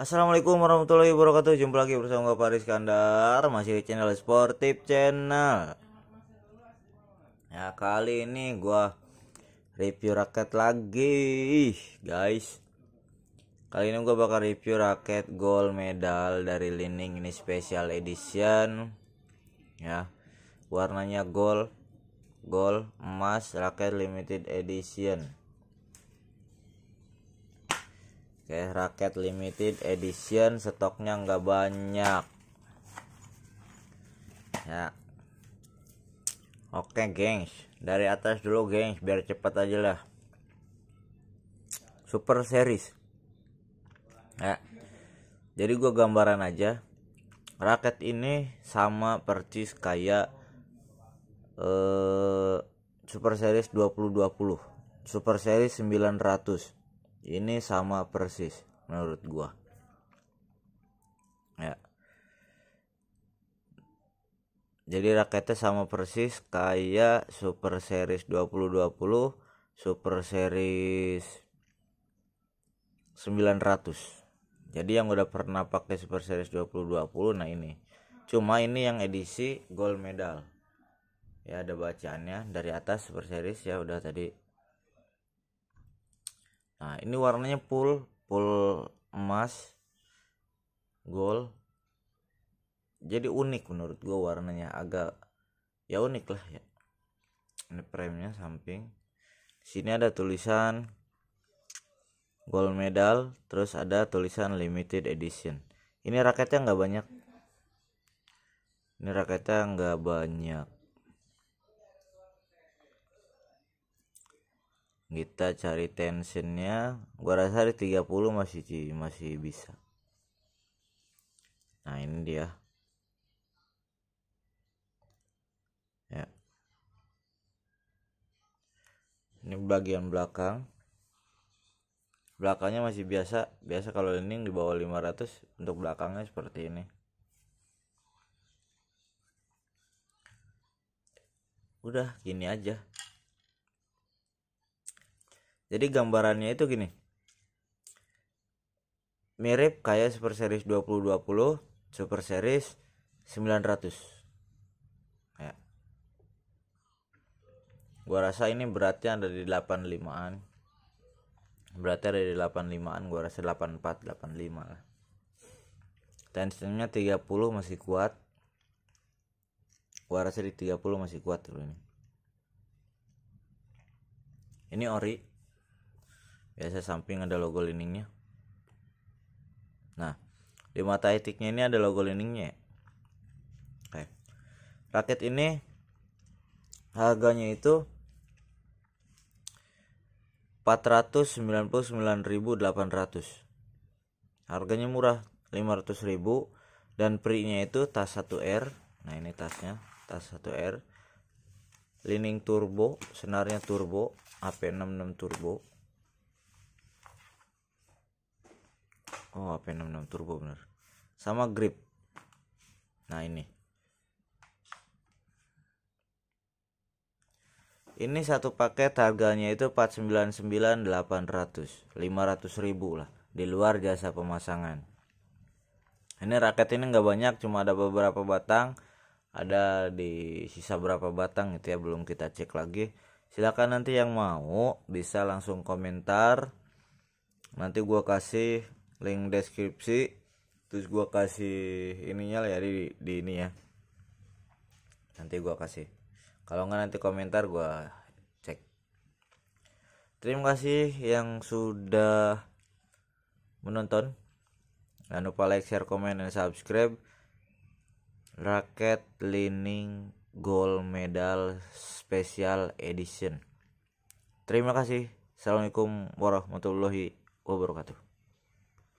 Assalamualaikum warahmatullahi wabarakatuh Jumpa lagi bersama gue Paris Kandar Masih di channel Sportif Channel Ya kali ini gue Review raket lagi Guys Kali ini gue bakal review raket gold medal Dari Lining ini special edition Ya Warnanya gold Gold emas raket limited edition Oke, raket limited edition stoknya nggak banyak. Ya. Oke, gengs. Dari atas dulu, gengs, biar cepat aja lah. Super series. Ya. Jadi gua gambaran aja. Raket ini sama persis kayak eh Super Series 2020, Super Series 900 ini sama persis menurut gua ya jadi raketnya sama persis kayak Super Series 2020 Super Series 900 jadi yang udah pernah pakai Super Series 2020 nah ini cuma ini yang edisi gold medal ya ada bacaannya dari atas Super Series ya udah tadi nah ini warnanya full full emas gold jadi unik menurut gue warnanya agak ya unik lah ya ini frame nya samping sini ada tulisan gold medal terus ada tulisan limited edition ini raketnya nggak banyak ini raketnya nggak banyak kita cari tensionnya gua rasa di 30 masih masih bisa nah ini dia ya ini bagian belakang belakangnya masih biasa biasa kalau ini di bawah 500 untuk belakangnya seperti ini udah gini aja jadi gambarannya itu gini mirip kayak Super Series 2020 Super Series 900 ya gua rasa ini beratnya ada di 85an beratnya ada di 85an gua rasa 84 85 lah tensionnya 30 masih kuat gua rasa di 30 masih kuat dulu ini ini ori biasa samping ada logo liningnya nah di mata etiknya ini ada logo liningnya oke raket ini harganya itu 499.800 harganya murah 500.000 dan nya itu tas 1R nah ini tasnya tas 1R lining turbo senarnya turbo AP66 turbo oh HP 66 turbo bener sama grip nah ini ini satu paket harganya itu 499800 800 500 ribu lah di luar jasa pemasangan ini raket ini nggak banyak cuma ada beberapa batang ada di sisa berapa batang itu ya belum kita cek lagi silahkan nanti yang mau bisa langsung komentar nanti gua kasih link deskripsi terus gue kasih ininya lah ya di, di ini ya nanti gue kasih kalau nggak nanti komentar gue cek terima kasih yang sudah menonton jangan lupa like share komen dan subscribe raket lining gold medal special edition terima kasih assalamualaikum warahmatullahi wabarakatuh